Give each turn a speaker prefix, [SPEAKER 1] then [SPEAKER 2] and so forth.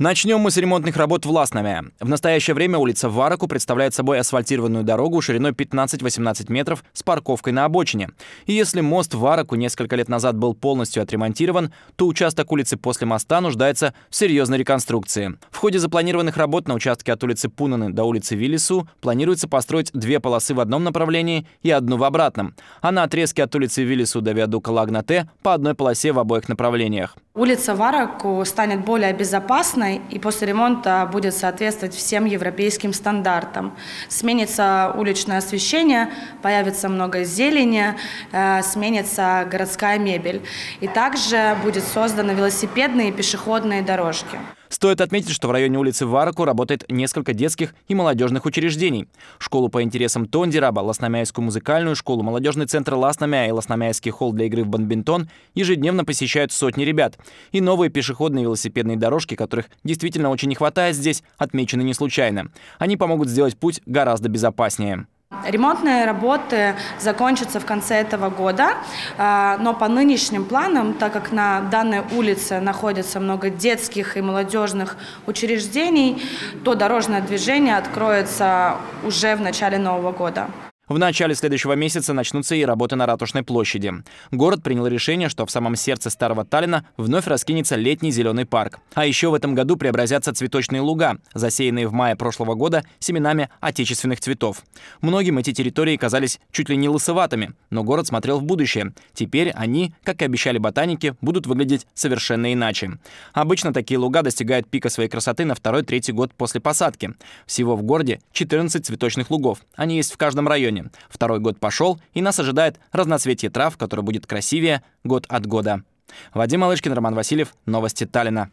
[SPEAKER 1] Начнем мы с ремонтных работ в Ласнаме. В настоящее время улица Вараку представляет собой асфальтированную дорогу шириной 15-18 метров с парковкой на обочине. И если мост Вараку несколько лет назад был полностью отремонтирован, то участок улицы после моста нуждается в серьезной реконструкции. В ходе запланированных работ на участке от улицы Пунаны до улицы Виллису планируется построить две полосы в одном направлении и одну в обратном, а на отрезке от улицы Виллису до виадука Лагнате по одной полосе в обоих направлениях.
[SPEAKER 2] Улица Вараку станет более безопасной и после ремонта будет соответствовать всем европейским стандартам. Сменится уличное освещение, появится много зелени, э, сменится городская мебель. И также будет создана велосипедные и пешеходные дорожки.
[SPEAKER 1] Стоит отметить, что в районе улицы Вараку работает несколько детских и молодежных учреждений. Школу по интересам Тондираба, Ласномяйскую музыкальную школу, молодежный центр Ласномя и Ласномяйский холл для игры в бадминтон ежедневно посещают сотни ребят. И новые пешеходные и велосипедные дорожки, которых действительно очень не хватает здесь, отмечены не случайно. Они помогут сделать путь гораздо безопаснее.
[SPEAKER 2] Ремонтные работы закончатся в конце этого года, а, но по нынешним планам, так как на данной улице находится много детских и молодежных учреждений, то дорожное движение откроется уже в начале Нового года.
[SPEAKER 1] В начале следующего месяца начнутся и работы на Ратушной площади. Город принял решение, что в самом сердце Старого Таллина вновь раскинется летний зеленый парк. А еще в этом году преобразятся цветочные луга, засеянные в мае прошлого года семенами отечественных цветов. Многим эти территории казались чуть ли не лысоватыми, но город смотрел в будущее. Теперь они, как и обещали ботаники, будут выглядеть совершенно иначе. Обычно такие луга достигают пика своей красоты на второй-третий год после посадки. Всего в городе 14 цветочных лугов. Они есть в каждом районе сезоне. Второй год пошел, и нас ожидает разноцветие трав, которое будет красивее год от года. Вадим Малышкин, Роман Васильев, новости Таллина.